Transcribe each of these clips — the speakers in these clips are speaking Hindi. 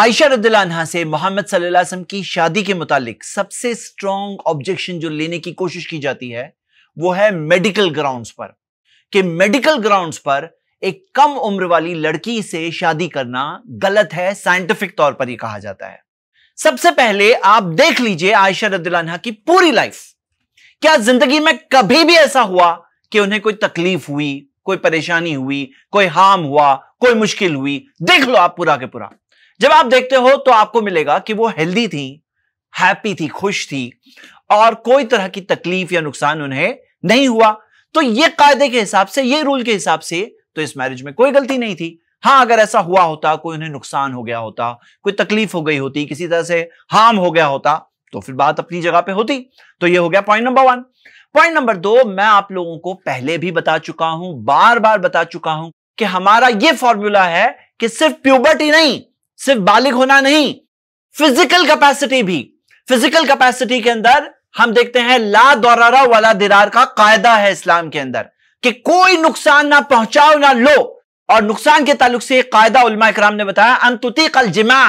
आयशा रद्दीला से मोहम्मद सल्लम की शादी के मुतालिक सबसे स्ट्रॉन्ग ऑब्जेक्शन जो लेने की कोशिश की जाती है वो है मेडिकल ग्राउंड्स पर कि मेडिकल ग्राउंड्स पर एक कम उम्र वाली लड़की से शादी करना गलत है साइंटिफिक तौर पर ही कहा जाता है सबसे पहले आप देख लीजिए आयशा रद्दीला की पूरी लाइफ क्या जिंदगी में कभी भी ऐसा हुआ कि उन्हें कोई तकलीफ हुई कोई परेशानी हुई कोई हार्म हुआ कोई मुश्किल हुई देख लो आप पूरा के पूरा जब आप देखते हो तो आपको मिलेगा कि वो हेल्दी थी हैप्पी थी खुश थी और कोई तरह की तकलीफ या नुकसान उन्हें नहीं हुआ तो ये कायदे के हिसाब से ये रूल के हिसाब से तो इस मैरिज में कोई गलती नहीं थी हाँ अगर ऐसा हुआ होता कोई उन्हें नुकसान हो गया होता कोई तकलीफ हो गई होती किसी तरह से हार्म हो गया होता तो फिर बात अपनी जगह पे होती तो ये हो गया point number one point number दो मैं आप लोगों को पहले भी बता चुका हूं बार बार बता चुका हूं कि हमारा ये फॉर्मूला है कि सिर्फ प्यूबर्टी नहीं सिर्फ बालिग होना नहीं फिजिकल कैपेसिटी भी फिजिकल कैपेसिटी के अंदर हम देखते हैं ला दौरारा वाला दिरार का कायदा है इस्लाम के अंदर कि कोई नुकसान ना पहुंचाओ ना लो और नुकसान के ताल्लुक से कायदा उलमा इक्राम ने बताया अंतुति कल जिमा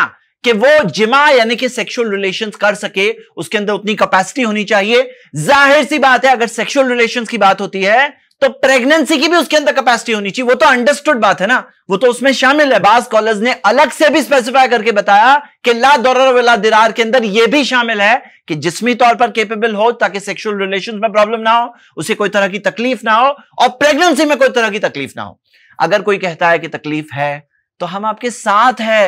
कि वो जिमा यानी कि सेक्सुअल रिलेशंस कर सके उसके अंदर उतनी कैपेसिटी होनी चाहिए जाहिर सी बात है अगर सेक्सुअल रिलेशंस की बात होती है तो प्रेगनेंसी की भी उसके अंदर कैपेसिटी होनी चाहिए वो तो अंडरस्टूड बात है ना वो तो उसमें शामिल है बास कॉलेज ने अलग से भी स्पेसिफाई करके बताया कि ला दौर वला दिरार के अंदर ये भी शामिल है कि जिसमी तौर पर केपेबल हो ताकि सेक्सुअल रिलेशन में प्रॉब्लम ना हो उसे कोई तरह की तकलीफ ना हो और प्रेगनेंसी में कोई तरह की तकलीफ ना हो अगर कोई कहता है कि तकलीफ है तो हम आपके साथ है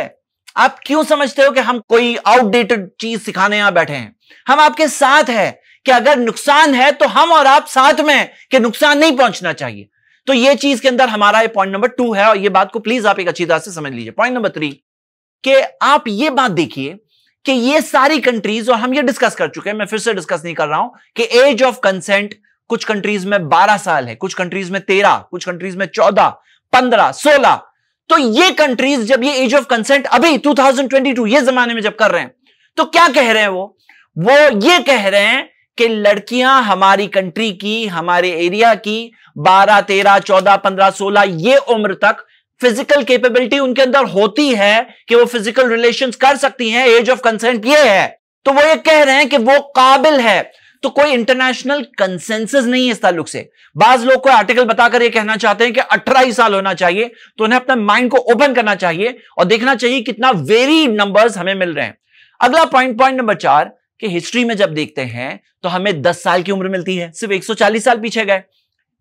आप क्यों समझते हो कि हम कोई आउटडेटेड चीज सिखाने यहां बैठे हैं हम आपके साथ हैं कि अगर नुकसान है तो हम और आप साथ में कि नुकसान नहीं पहुंचना चाहिए तो ये चीज के अंदर हमारा ये पॉइंट नंबर टू है और ये बात को प्लीज आप एक अच्छी तरह से समझ लीजिए पॉइंट नंबर थ्री कि आप ये बात देखिए कि ये सारी कंट्रीज और हम ये डिस्कस कर चुके हैं मैं फिर से डिस्कस नहीं कर रहा हूं कि एज ऑफ कंसेंट कुछ कंट्रीज में 12 साल है कुछ कंट्रीज में 13 कुछ कंट्रीज में 14 15 16 तो ये कंट्रीज जब ये एज ऑफ कंसेंट अभी 2022 ये जमाने में जब कर रहे हैं तो क्या कह रहे हैं वो वो ये कह रहे हैं कि लड़कियां हमारी कंट्री की हमारे एरिया की 12, 13, 14, 15, 16 ये उम्र तक फिजिकल कैपेबिलिटी उनके अंदर होती है कि वो फिजिकल रिलेशन कर सकती हैं एज ऑफ कंसेंट ये है तो वो ये कह रहे हैं कि वो काबिल है तो कोई इंटरनेशनल कंसेंसस नहीं है इस ताल्लुक से बाज लोग को आर्टिकल बताकर ये कहना चाहते हैं कि अठारह ही साल होना चाहिए तो उन्हें अपने माइंड को ओपन करना चाहिए और देखना चाहिए कितना वेरी नंबर्स हमें मिल रहे हैं अगला पॉइंट पॉइंट नंबर चार कि हिस्ट्री में जब देखते हैं तो हमें 10 साल की उम्र मिलती है सिर्फ 140 साल पीछे गए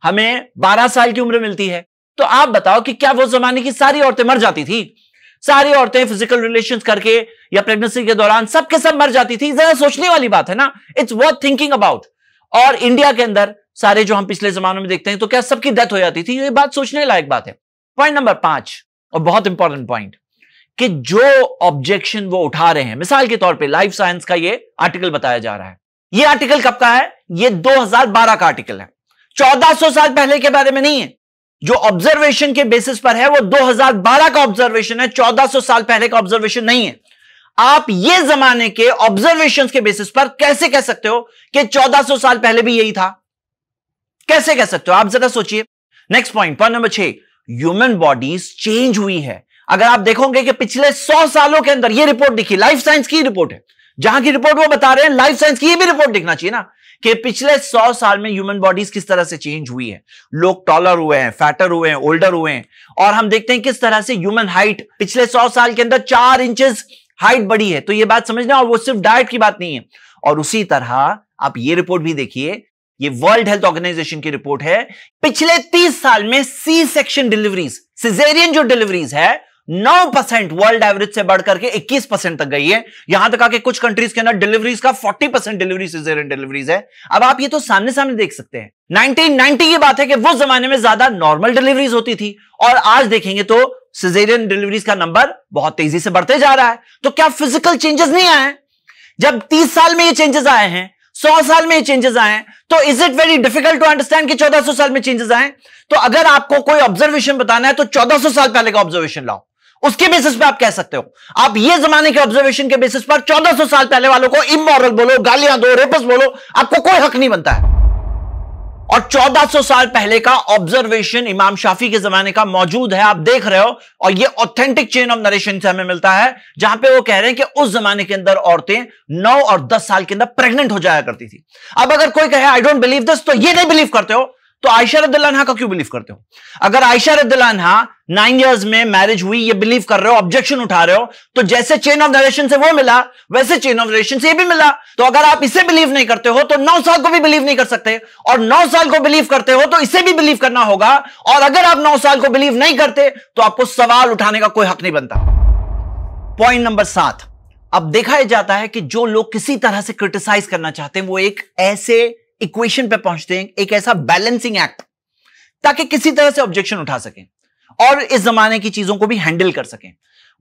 हमें 12 साल की उम्र मिलती है तो आप बताओ कि क्या वो जमाने की सारी औरतें मर जाती थी सारी औरतें फिजिकल रिलेशन करके या प्रेगनेंसी के दौरान सबके सब मर जाती थी जरा सोचने वाली बात है ना इट्स वर्थ थिंकिंग अबाउट और इंडिया के अंदर सारे जो हम पिछले जमानों में देखते हैं तो क्या सबकी डेथ हो जाती थी ये बात सोचने लायक बात है पॉइंट नंबर पांच और बहुत इंपॉर्टेंट पॉइंट कि जो ऑब्जेक्शन वो उठा रहे हैं मिसाल के तौर पे लाइफ साइंस का ये आर्टिकल बताया जा रहा है ये आर्टिकल कब का है ये 2012 का आर्टिकल है 1400 साल पहले के बारे में नहीं है जो ऑब्जर्वेशन के बेसिस पर है वो 2012 का ऑब्जर्वेशन है 1400 साल पहले का ऑब्जर्वेशन नहीं है आप ये जमाने के ऑब्जर्वेशन के बेसिस पर कैसे कह सकते हो कि चौदह साल पहले भी यही था कैसे कह सकते हो आप जरा सोचिए नेक्स्ट पॉइंट पॉइंट नंबर छह ह्यूमन बॉडीज चेंज हुई है अगर आप देखोगे कि पिछले सौ सालों के अंदर ये रिपोर्ट दिखी लाइफ साइंस की रिपोर्ट है जहां की रिपोर्ट वो बता रहे हैं लाइफ साइंस की भी रिपोर्ट दिखना चाहिए ना कि पिछले सौ साल में ह्यूमन बॉडीज किस तरह से चेंज हुई है लोग टॉलर हुए हैं फैटर हुए हैं ओल्डर हुए हैं और हम देखते हैं किस तरह से ह्यूमन हाइट पिछले सौ साल के अंदर चार इंच हाइट बढ़ी है तो ये बात समझना और वो सिर्फ डाइट की बात नहीं है और उसी तरह आप ये रिपोर्ट भी देखिए ये वर्ल्ड हेल्थ ऑर्गेनाइजेशन की रिपोर्ट है पिछले तीस साल में सी सेक्शन डिलीवरीज सिजेरियन जो डिलीवरीज है 9 परसेंट वर्ल्ड एवरेज से बढ़कर के इक्कीस परसेंट तक गई है यहां तक आके कुछ कंट्रीज के अंदर डिलीवरीज का फोर्टी परसेंट डिलीवरी डिलीवरीज है अब आप ये तो सामने सामने देख सकते हैं 1990 की बात है कि वो जमाने में ज्यादा नॉर्मल डिलीवरीज होती थी और आज देखेंगे तो सिजेरियन डिलीवरीज का नंबर बहुत तेजी से बढ़ते जा रहा है तो क्या फिजिकल चेंजेस नहीं आए जब तीस साल में ये चेंजेस आए हैं सौ साल में ये चेंजेस आए तो is it very difficult to understand कि 1400 साल में चेंजेस आए तो अगर आपको कोई ऑब्जर्वेशन बताना है तो 1400 साल पहले का ऑब्जर्वेशन लाओ उसके बेसिस पे आप कह सकते हो आप ये जमाने के ऑब्जर्वेशन के बेसिस पर 1400 साल पहले वालों को इमोरल बोलो गालियां दो रेपस बोलो आपको कोई हक नहीं बनता है और 1400 साल पहले का ऑब्जर्वेशन इमाम शाफी के जमाने का मौजूद है आप देख रहे हो और ये ऑथेंटिक चेन ऑफ नरेशन से हमें मिलता है जहां पे वो कह रहे हैं कि उस जमाने के अंदर औरतें 9 और 10 साल के अंदर प्रेग्नेंट हो जाया करती थी अब अगर कोई कहे आई डोंट बिलीव दिस तो ये नहीं बिलीव करते हो तो आयशा रद्दलानहा का क्यों बिलीव करते हो अगर आयशा रद्दलानहा नाइन ईयर्स में मैरिज हुई ये बिलीव कर रहे हो ऑब्जेक्शन उठा रहे हो तो जैसे चेन ऑफ नरेशन से वो मिला वैसे चेन ऑफ नरेशन से ये भी मिला तो अगर आप इसे बिलीव नहीं करते हो तो नौ साल को भी बिलीव नहीं कर सकते और नौ साल को बिलीव करते हो तो इसे भी बिलीव करना होगा और अगर आप नौ साल को बिलीव नहीं करते तो आपको सवाल उठाने का कोई हक नहीं बनता पॉइंट नंबर सात अब देखा जाता है कि जो लोग किसी तरह से क्रिटिसाइज करना चाहते हैं वो एक ऐसे इक्वेशन पे पहुंचते हैं एक ऐसा बैलेंसिंग एक्ट ताकि किसी तरह से ऑब्जेक्शन उठा सकें और इस जमाने की चीजों को भी हैंडल कर सकें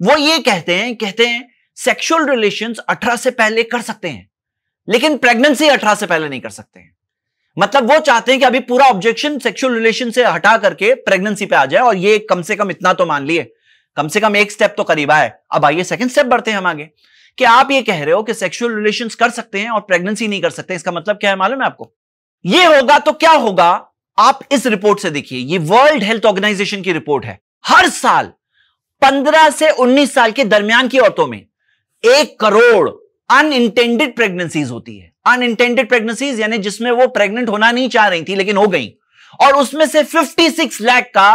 वो ये कहते हैं कहते हैं सेक्सुअल रिलेशंस 18 से पहले कर सकते हैं लेकिन प्रेगनेंसी 18 से पहले नहीं कर सकते हैं मतलब वो चाहते हैं कि अभी पूरा ऑब्जेक्शन सेक्सुअल रिलेशन से हटा करके प्रेगनेंसी पे आ जाए और ये कम से कम इतना तो मान लिए कम से कम एक स्टेप तो करीब आए अब आइए सेकंड स्टेप बढ़ते हैं हम आगे कि आप ये कह रहे हो कि सेक्सुअल रिलेशन कर सकते हैं और प्रेगनेंसी नहीं कर सकते इसका मतलब क्या है मालूम है आपको ये होगा तो क्या होगा आप इस रिपोर्ट से देखिए ये वर्ल्ड हेल्थ ऑर्गेनाइजेशन की रिपोर्ट है हर साल 15 से 19 साल के दरमियान की औरतों में एक करोड़ अनइंटेंडेड प्रेगनेंसीज होती है अनइंटेंडेड प्रेगनेंसीज यानी जिसमें वो प्रेग्नेंट होना नहीं चाह रही थी लेकिन हो गई और उसमें से 56 लाख का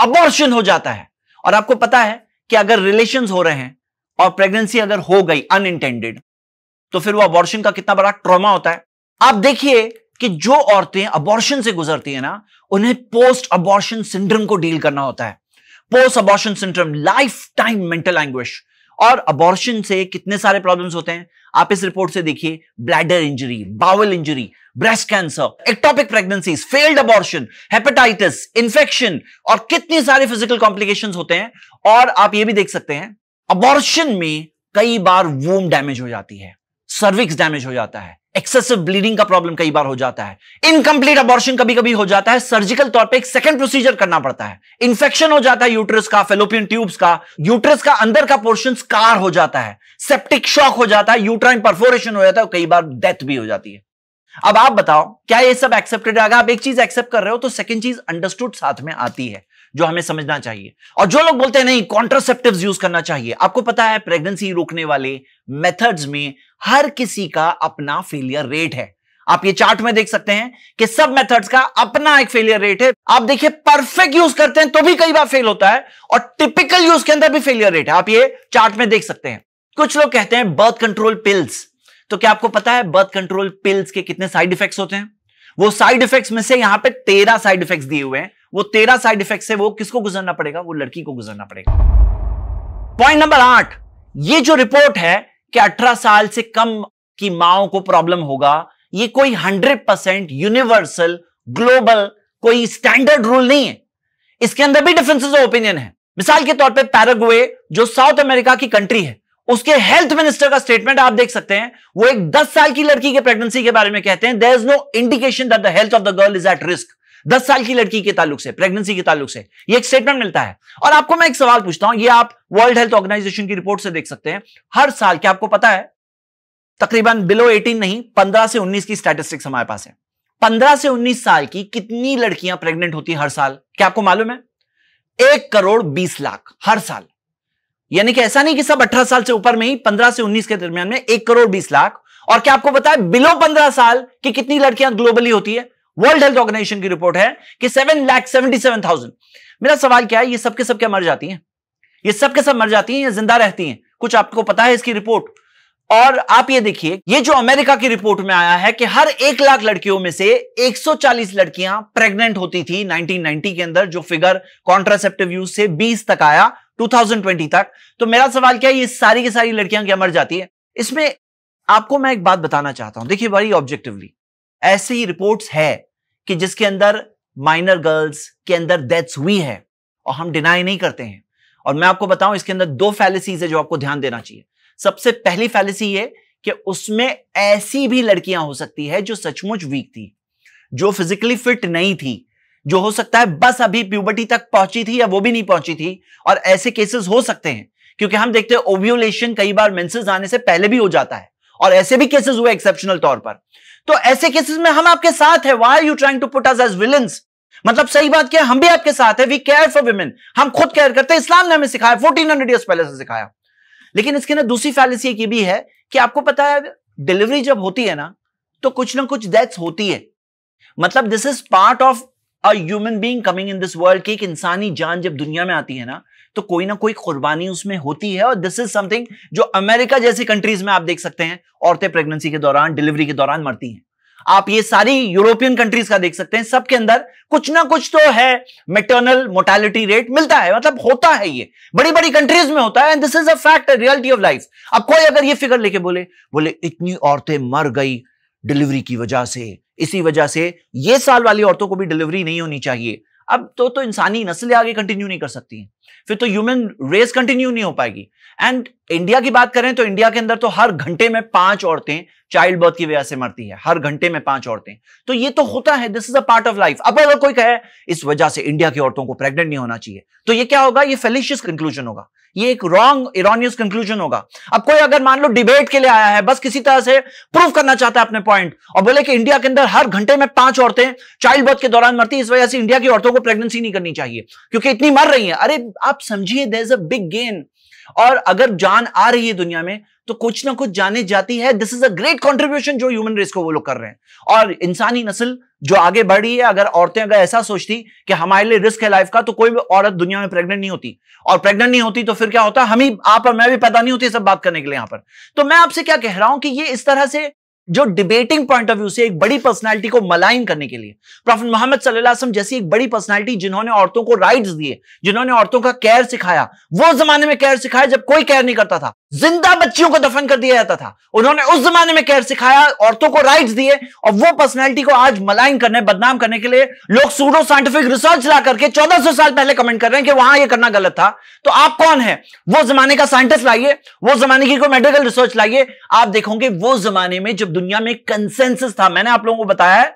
अबॉर्शन हो जाता है और आपको पता है कि अगर रिलेशन हो रहे हैं और प्रेगनेंसी अगर हो गई अनइंटेंडेड तो फिर वो अबॉर्शन का कितना बड़ा ट्रॉमा होता है आप देखिए कि जो औरतें अबॉर्शन से गुजरती है ना उन्हें पोस्ट अबॉर्शन सिंड्रोम को डील करना होता है post abortion syndrome life time mental anguish और अबॉर्शन से कितने सारे प्रॉब्लम्स होते हैं आप इस रिपोर्ट से देखिए bladder injury bowel injury breast cancer ectopic pregnancy failed abortion hepatitis infection और कितने सारे फिजिकल कॉम्प्लिकेशन होते हैं और आप ये भी देख सकते हैं अबॉर्शन में कई बार वोम डैमेज हो जाती है सर्विक्स डैमेज हो जाता है एक्सेसिव ब्लीडिंग का प्रॉब्लम कई बार हो जाता है इनकम्प्लीट अबॉर्शन कभी कभी हो जाता है सर्जिकल तौर पे एक सेकंड प्रोसीजर करना पड़ता है इंफेक्शन हो जाता है यूट्रस का फेलोपियन ट्यूब्स का यूट्रस का अंदर का पोर्शन कार हो जाता है सेप्टिक शॉक हो जाता है यूट्राइन परफोरेशन हो जाता है कई बार डेथ भी हो जाती है अब आप बताओ क्या ये सब एक्सेप्टेड है अगर आप एक चीज एक्सेप्ट कर रहे हो तो सेकंड चीज अंडरस्टूड साथ में आती है जो हमें समझना चाहिए और जो लोग बोलते हैं नहीं कॉन्ट्रासेप्टिव यूज करना चाहिए आपको पता है प्रेगनेंसी रोकने वाले मेथड्स में हर किसी का अपना फेलियर रेट है आप ये चार्ट में देख सकते हैं कि सब मेथड्स का अपना एक फेलियर रेट है आप देखिए परफेक्ट यूज करते हैं तो भी कई बार फेल होता है और टिपिकल यूज के अंदर भी फेलियर रेट है आप ये चार्ट में देख सकते हैं कुछ लोग कहते हैं बर्थ कंट्रोल पिल्स तो क्या आपको पता है बर्थ कंट्रोल पिल्स के कितने साइड इफेक्ट्स होते हैं वो साइड इफेक्ट्स में से यहां पे तेरह साइड इफेक्ट्स दिए हुए हैं वो तेरह साइड इफेक्ट से वो किसको गुजरना पड़ेगा वो लड़की को गुजरना पड़ेगा पॉइंट नंबर आठ ये जो रिपोर्ट है कि अठारह साल से कम की माओ को प्रॉब्लम होगा ये कोई हंड्रेड परसेंट यूनिवर्सल ग्लोबल कोई स्टैंडर्ड रूल नहीं है इसके अंदर भी डिफरेंसेस ऑफ ओपिनियन है मिसाल के तौर पे पैरागुए जो साउथ अमेरिका की कंट्री है उसके हेल्थ मिनिस्टर का स्टेटमेंट आप देख सकते हैं वो एक 10 साल की लड़की के प्रेगनेंसी के बारे में कहते हैं there is no indication that the health of the girl is at risk दस साल की लड़की के ताल्लुक से प्रेगनेंसी के ताल्लुक से ये एक स्टेटमेंट मिलता है और आपको मैं एक सवाल पूछता हूं ये आप वर्ल्ड हेल्थ ऑर्गेनाइजेशन की रिपोर्ट से देख सकते हैं हर साल क्या आपको पता है तकरीबन बिलो 18 नहीं 15 से 19 की स्टैटिस्टिक्स हमारे पास है 15 से 19 साल की कितनी लड़कियां प्रेग्नेंट होती है हर साल क्या आपको मालूम है एक करोड़ बीस लाख हर साल यानी कि ऐसा नहीं कि सब अठारह साल से ऊपर में ही पंद्रह से उन्नीस के दरमियान में एक करोड़ बीस लाख और क्या आपको पता है बिलो पंद्रह साल की कितनी लड़कियां ग्लोबली होती है वर्ल्ड हेल्थ ऑर्गेनाइजेशन की रिपोर्ट है कि seven lakh seventy seven thousand मेरा सवाल क्या है ये सबके सब क्या मर जाती हैं ये सबके सब मर जाती हैं या जिंदा रहती हैं कुछ आपको पता है इसकी रिपोर्ट और आप ये देखिए ये जो अमेरिका की रिपोर्ट में आया है कि हर एक लाख लड़कियों में से 140 लड़कियां प्रेग्नेंट होती थी 1990 के अंदर जो फिगर कॉन्ट्रासेप्टिव यूज से 20 तक आया 2020 तक तो मेरा सवाल क्या है ये सारी की सारी लड़कियां क्या मर जाती है इसमें आपको मैं एक बात बताना चाहता हूं देखिए भाई ऑब्जेक्टिवली ऐसी रिपोर्ट है कि जिसके अंदर माइनर गर्ल्स के अंदर डेथ्स हुई है और हम डिनाई नहीं करते हैं और मैं आपको बताऊं इसके अंदर दो फैलिसीज है जो आपको ध्यान देना चाहिए सबसे पहली फैलेसी ये कि उसमें ऐसी भी लड़कियां हो सकती है जो सचमुच वीक थी जो फिजिकली फिट नहीं थी जो हो सकता है बस अभी प्यूबर्टी तक पहुंची थी या वो भी नहीं पहुंची थी और ऐसे केसेस हो सकते हैं क्योंकि हम देखते हैं ओव्यूलेशन कई बार मेंसेस आने से पहले भी हो जाता है और ऐसे भी केसेस हुए एक्सेप्शनल तौर पर तो ऐसे केसेस में हम आपके साथ है why you trying to put us as villains मतलब सही बात क्या हम भी आपके साथ है वी केयर फॉर वुमेन हम खुद केयर करते हैं इस्लाम ने हमें सिखाया फोर्टीन हंड्रेड ईयर पहले से सिखाया लेकिन इसके ना दूसरी फैलिसी एक भी है कि आपको पता है डिलीवरी जब होती है ना तो कुछ ना कुछ डेथ्स होती है मतलब this is part of a human being coming in this world की एक इंसानी जान जब दुनिया में आती है ना तो कोई ना कोई कुर्बानी उसमें होती है और दिस इज समथिंग जो अमेरिका जैसी कंट्रीज में आप देख सकते हैं औरतें प्रेगनेंसी के दौरान डिलीवरी के दौरान मरती हैं आप ये सारी यूरोपियन कंट्रीज का देख सकते हैं सबके अंदर कुछ ना कुछ तो है मेटर्नल मोर्टेलिटी रेट मिलता है मतलब होता है ये बड़ी बड़ी कंट्रीज में होता है and this is a fact reality of life अब कोई अगर ये फिगर लेके बोले बोले इतनी औरतें मर गई डिलीवरी की वजह से इसी वजह से ये साल वाली औरतों को भी डिलीवरी नहीं होनी चाहिए अब तो तो इंसानी नस्लें आगे कंटिन्यू नहीं कर सकती हैं फिर तो ह्यूमन रेस कंटिन्यू नहीं हो पाएगी एंड इंडिया की बात करें तो इंडिया के अंदर तो हर घंटे में पांच औरतें चाइल्ड बर्थ की वजह से मरती है हर घंटे में पांच औरतें तो ये तो होता है this is a part of life अब अगर कोई कहे इस वजह से इंडिया की औरतों को प्रेग्नेंट नहीं होना चाहिए तो ये क्या होगा ये फेलिशियस कंक्लूजन होगा ये एक रॉन्ग इरोनियस कंक्लूजन होगा अब कोई अगर मान लो डिबेट के लिए आया है बस किसी तरह से प्रूव करना चाहता है अपने पॉइंट और बोले कि इंडिया के अंदर हर घंटे में पांच औरतें चाइल्ड बर्थ के दौरान मरती है इस वजह से इंडिया की औरतों को प्रेगनेंसी नहीं करनी चाहिए क्योंकि इतनी मर रही है अरे आप समझिए there is a big gain और अगर जान आ रही है दुनिया में तो कुछ ना कुछ जाने जाती है this is a great contribution जो ह्यूमन रेस को वो लोग कर रहे हैं और इंसानी नस्ल जो आगे बढ़ी है अगर औरतें अगर ऐसा सोचती कि हमारे लिए रिस्क है लाइफ का तो कोई भी औरत दुनिया में प्रेग्नेंट नहीं होती और प्रेग्नेंट नहीं होती तो फिर क्या होता हम ही आप और मैं भी पैदा नहीं होती सब बात करने के लिए यहां पर तो मैं आपसे क्या कह रहा हूं कि ये इस तरह से जो डिबेटिंग पॉइंट ऑफ व्यू से एक बड़ी पर्सनालिटी को मलाइन करने के लिए प्रॉफिट मोहम्मद सल्लम जैसी एक बड़ी पर्सनालिटी जिन्होंने औरतों को राइट्स दिए जिन्होंने औरतों का केयर सिखाया वो जमाने में केयर सिखाया जब कोई केयर नहीं करता था जिंदा बच्चियों को दफन कर दिया जाता था उन्होंने उस जमाने में केयर सिखाया औरतों को राइट्स दिए और वो पर्सनैलिटी को आज मलाइन करने बदनाम करने के लिए लोग सूडो साइंटिफिक रिसर्च ला करके चौदह साल पहले कमेंट कर रहे हैं कि वहां यह करना गलत था तो आप कौन है वो जमाने का साइंटिस्ट लाइए वो जमाने की कोई मेडिकल रिसर्च लाइए आप देखोगे वो जमाने में जब दुनिया में कंसेंसस था मैंने आप लोगों को बताया है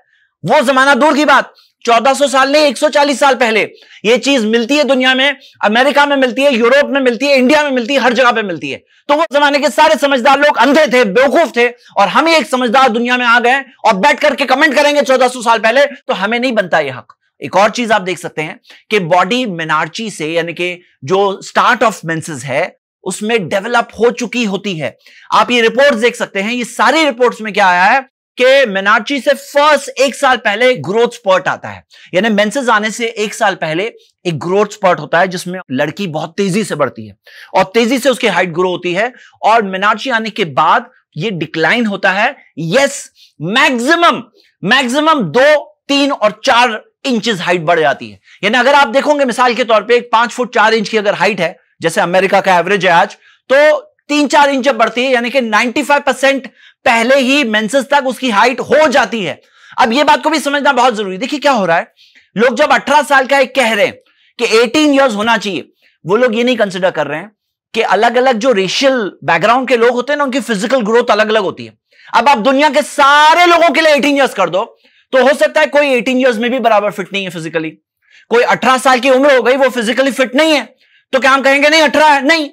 वो जमाना दूर की बात 1400 साल नहीं 140 साल पहले ये चीज मिलती है दुनिया में अमेरिका में मिलती है यूरोप में मिलती है इंडिया में मिलती है हर जगह पे मिलती है तो वो जमाने के सारे समझदार लोग अंधे थे बेवकूफ थे और हम ही एक समझदार दुनिया में आ गए और बैठ करके कमेंट करेंगे 1400 साल पहले तो हमें नहीं बनता ये हक एक और चीज आप देख सकते हैं कि बॉडी मेनार्ची से यानी कि जो स्टार्ट ऑफ मेंसेस है उसमें डेवलप हो चुकी होती है आप ये रिपोर्ट्स देख सकते हैं ये सारी रिपोर्ट्स में क्या आया है कि मेनार्ची से फर्स्ट एक साल पहले ग्रोथ स्पर्ट आता है यानी मेंसेस आने से एक साल पहले एक ग्रोथ स्पर्ट होता है जिसमें लड़की बहुत तेजी से बढ़ती है और तेजी से उसकी हाइट ग्रो होती है और मेनार्ची आने के बाद ये डिक्लाइन होता है यस मैक्सिमम मैक्सिमम दो तीन और चार इंचेस हाइट बढ़ जाती है यानी अगर आप देखोगे मिसाल के तौर पे एक पांच फुट चार इंच की अगर हाइट है जैसे अमेरिका का एवरेज है आज तो तीन चार इंच बढ़ती है यानी कि 95 परसेंट पहले ही मेंसेस तक उसकी हाइट हो जाती है अब यह बात को भी समझना बहुत जरूरी देखिए क्या हो रहा है लोग जब 18 साल का एक कह रहे हैं कि 18 इयर्स होना चाहिए वो लोग ये नहीं कंसिडर कर रहे हैं कि अलग अलग जो रेशियल बैकग्राउंड के लोग होते हैं ना उनकी फिजिकल ग्रोथ अलग अलग होती है अब आप दुनिया के सारे लोगों के लिए एटीन ईयर्स कर दो तो हो सकता है कोई एटीन ईयर्स में भी बराबर फिट नहीं है फिजिकली कोई अठारह साल की उम्र हो गई वो फिजिकली फिट नहीं है तो क्या हम कहेंगे नहीं अठारह है नहीं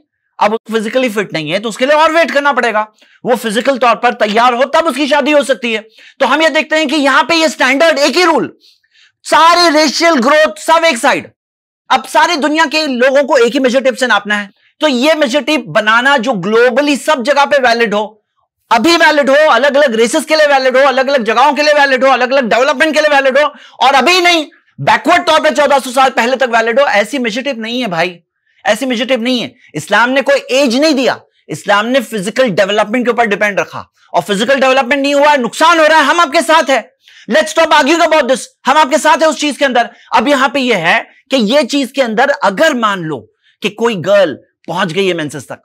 अब फिजिकली फिट नहीं है तो उसके लिए और वेट करना पड़ेगा वो फिजिकल तौर पर तैयार हो तब उसकी शादी हो सकती है तो हम ये देखते हैं कि यहां पे ये स्टैंडर्ड एक ही रूल सारे रेशियल ग्रोथ सब एक साइड अब सारी दुनिया के लोगों को एक ही मेजर टिप से नापना है तो ये मेजर टिप बनाना जो ग्लोबली सब जगह पे वैलिड हो अभी वैलिड हो अलग अलग रेसेस के लिए वैलिड हो अलग अलग जगहों के लिए वैलिड हो अलग अलग डेवलपमेंट के लिए वैलिड हो और अभी नहीं बैकवर्ड तौर पर 1400 साल पहले तक वैलिड हो ऐसी मेजर टिप नहीं है भाई ऐसी एसिमेजेटिव नहीं है इस्लाम ने कोई एज नहीं दिया इस्लाम ने फिजिकल डेवलपमेंट के ऊपर डिपेंड रखा और फिजिकल डेवलपमेंट नहीं हुआ नुकसान हो रहा है हम आपके साथ है लेट स्टॉप का बहुत दिस हम आपके साथ है उस चीज के अंदर अब यहां पे ये है कि ये चीज के अंदर अगर मान लो कि कोई गर्ल पहुंच गई है मेंसेस तक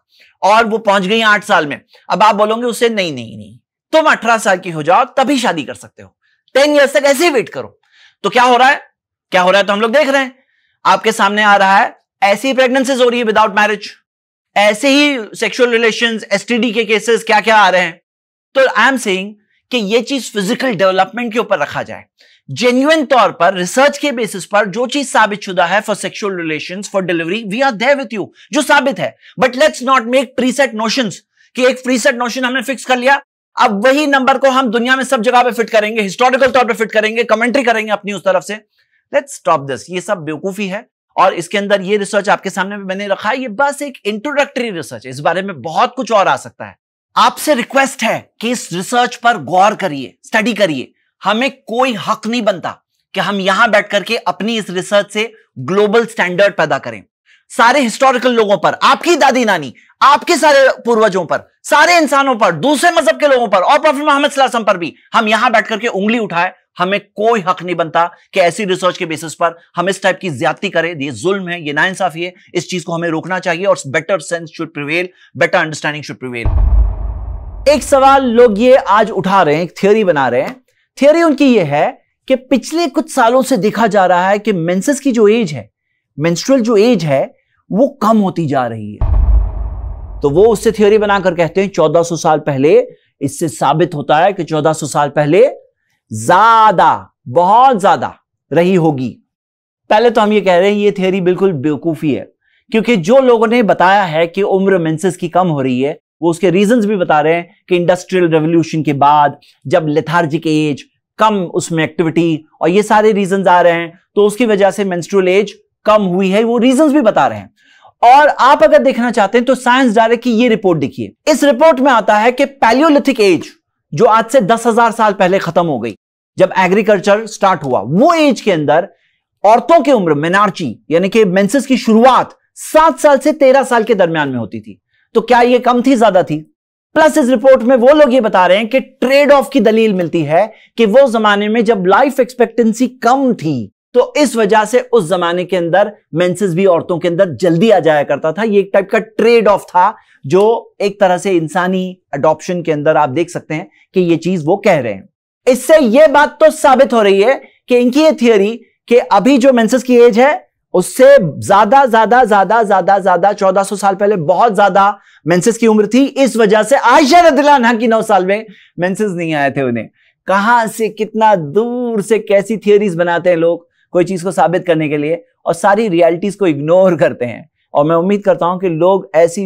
और वो पहुंच गई आठ साल में अब आप बोलोगे उसे नहीं नहीं नहीं तुम अठारह साल की हो जाओ तभी शादी कर सकते हो टेन ईयर्स तक ऐसे ही वेट करो तो क्या हो रहा है क्या हो रहा है तो हम लोग देख रहे हैं आपके सामने आ रहा है ऐसी प्रेगनेंसीज हो रही है विदाउट मैरिज ऐसे ही सेक्सुअल रिलेशंस एसटीडी के केसेस क्या क्या आ रहे हैं तो आई एम सेइंग कि ये चीज फिजिकल डेवलपमेंट के ऊपर रखा जाए जेन्युन तौर पर रिसर्च के बेसिस पर जो चीज साबित शुदा है for sexual relation for delivery we are there with you जो साबित है but let's not make preset notion कि एक प्रीसेट नोशन हमने फिक्स कर लिया अब वही नंबर को हम दुनिया में सब जगह पे फिट करेंगे हिस्टोरिकल तौर पे फिट करेंगे कमेंट्री करेंगे अपनी उस तरफ से लेट्स स्टॉप दिस ये सब बेवकूफी है और इसके अंदर ये रिसर्च आपके सामने मैंने रखा है ये बस एक इंट्रोडक्टरी रिसर्च इस बारे में बहुत कुछ और आ सकता है आपसे रिक्वेस्ट है कि इस रिसर्च पर गौर करिए स्टडी करिए हमें कोई हक नहीं बनता कि हम यहां बैठ करके अपनी इस रिसर्च से ग्लोबल स्टैंडर्ड पैदा करें सारे हिस्टोरिकल लोगों पर आपकी दादी नानी आपके सारे पूर्वजों पर सारे इंसानों पर दूसरे मजहब के लोगों पर और प्रोफेसर मोहम्मद पर भी हम यहां बैठ करके उंगली उठाए हमें कोई हक नहीं बनता कि ऐसी रिसर्च के बेसिस पर हम इस टाइप की ज्यादा करें ये जुल्म है ये नाइंसाफी है इस चीज को हमें रोकना चाहिए और better sense should prevail better understanding should prevail एक सवाल लोग ये आज उठा रहे हैं एक थियोरी बना रहे हैं थ्योरी उनकी ये है कि पिछले कुछ सालों से देखा जा रहा है कि मेंसेस की जो एज है मेंस्ट्रुअल जो एज है वो कम होती जा रही है तो वो उससे थ्योरी बनाकर कहते हैं 1400 साल पहले इससे साबित होता है कि 1400 साल पहले ज्यादा बहुत ज्यादा रही होगी पहले तो हम ये कह रहे हैं ये थियरी बिल्कुल बेवकूफी है क्योंकि जो लोगों ने बताया है कि उम्र मेंसेस की कम हो रही है वो उसके रीजंस भी बता रहे हैं कि इंडस्ट्रियल रेवोल्यूशन के बाद जब लेथार्जिक एज कम उसमें एक्टिविटी और ये सारे रीजन आ रहे हैं तो उसकी वजह से मेंस्ट्रुअल एज कम हुई है वो रीजन भी बता रहे हैं और आप अगर देखना चाहते हैं तो साइंस डायरेक्ट की ये रिपोर्ट देखिए इस रिपोर्ट में आता है कि पैलियोलिथिक एज जो आज से दस हजार साल पहले खत्म हो गई जब एग्रीकल्चर स्टार्ट हुआ वो एज के अंदर औरतों की उम्र मेनार्ची यानी कि मेंसेस की शुरुआत सात साल से तेरह साल के दरमियान में होती थी तो क्या ये कम थी ज्यादा थी प्लस इस रिपोर्ट में वो लोग ये बता रहे हैं कि ट्रेड ऑफ की दलील मिलती है कि वो जमाने में जब लाइफ एक्सपेक्टेंसी कम थी तो इस वजह से उस जमाने के अंदर मेंसेस भी औरतों के अंदर जल्दी आ जाया करता था ये एक टाइप का ट्रेड ऑफ था जो एक तरह से इंसानी अडॉप्शन के अंदर आप देख सकते हैं कि ये चीज वो कह रहे हैं इससे ये बात तो साबित हो रही है कि इनकी ये थियोरी कि अभी जो मेंसेस की एज है उससे ज्यादा ज्यादा ज्यादा ज्यादा ज्यादा सौ साल पहले बहुत ज्यादा मेंसेस की उम्र थी इस वजह से आयशा रदिला की नौ साल में मेंसेस नहीं आए थे उन्हें कहां से कितना दूर से कैसी थियोरीज बनाते हैं लोग कोई चीज़ को साबित करने के लिए और सारी रियलिटीज़ को इग्नोर करते हैं और मैं उम्मीद करता हूं कि लोग ऐसी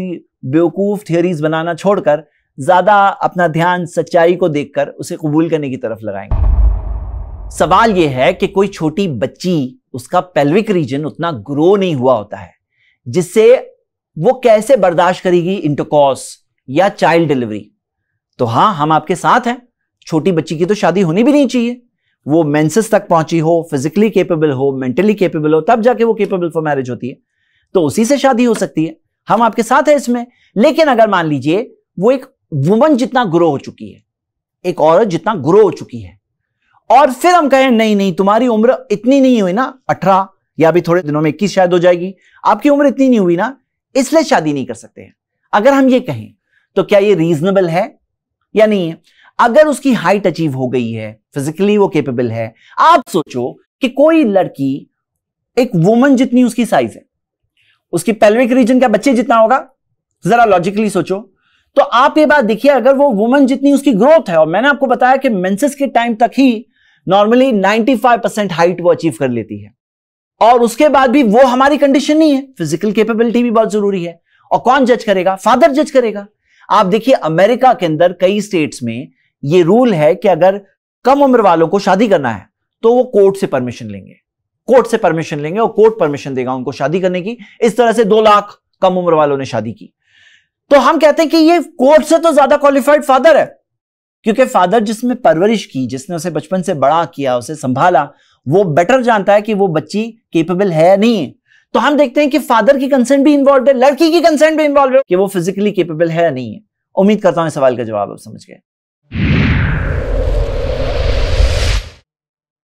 बेवकूफ़ थियोरीज बनाना छोड़कर ज़्यादा अपना ध्यान सच्चाई को देखकर उसे कबूल करने की तरफ लगाएंगे सवाल यह है कि कोई छोटी बच्ची उसका पेल्विक रीजन उतना ग्रो नहीं हुआ होता है जिससे वो कैसे बर्दाश्त करेगी इंटरकॉस या चाइल्ड डिलीवरी तो हां हम आपके साथ हैं छोटी बच्ची की तो शादी होनी भी नहीं चाहिए वो मेंसेस तक पहुंची हो फिजिकली केपेबल हो मेंटली केपेबल हो तब जाके वो केपेबल फॉर मैरिज होती है तो उसी से शादी हो सकती है हम आपके साथ हैं इसमें लेकिन अगर मान लीजिए वो एक वुमन जितना ग्रो हो चुकी है एक औरत जितना ग्रो हो चुकी है और फिर हम कहें नहीं नहीं तुम्हारी उम्र इतनी नहीं हुई ना अठारह या भी थोड़े दिनों में इक्कीस शायद हो जाएगी आपकी उम्र इतनी नहीं हुई ना इसलिए शादी नहीं कर सकते अगर हम ये कहें तो क्या ये रीजनेबल है या नहीं है अगर उसकी हाइट अचीव हो गई है फिजिकली वो केपेबल है आप सोचो कि कोई लड़की एक वुमन जितनी उसकी साइज है उसकी पेल्विक रीजन का बच्चे जितना होगा जरा लॉजिकली सोचो तो आप ये बात देखिए अगर वो वुमन जितनी उसकी ग्रोथ है और मैंने आपको बताया कि मेंसेस के टाइम तक ही नॉर्मली 95 परसेंट हाइट वो अचीव कर लेती है और उसके बाद भी वो हमारी कंडीशन नहीं है फिजिकल केपेबिलिटी भी बहुत जरूरी है और कौन जज करेगा फादर जज करेगा आप देखिए अमेरिका के अंदर कई स्टेट्स में ये रूल है कि अगर कम उम्र वालों को शादी करना है तो वो कोर्ट से परमिशन लेंगे कोर्ट से परमिशन लेंगे और कोर्ट परमिशन देगा उनको शादी करने की इस तरह से दो लाख कम उम्र वालों ने शादी की तो हम कहते हैं कि ये कोर्ट से तो ज्यादा क्वालिफाइड फादर है क्योंकि फादर जिसने परवरिश की जिसने उसे बचपन से बड़ा किया उसे संभाला वो बेटर जानता है कि वो बच्ची केपेबल है या नहीं है तो हम देखते हैं कि फादर की कंसेंट भी इन्वॉल्व है लड़की की कंसेंट भी इन्वॉल्व है कि वो फिजिकली केपेबल है या नहीं है उम्मीद करता हूं इस सवाल का जवाब आप समझ गए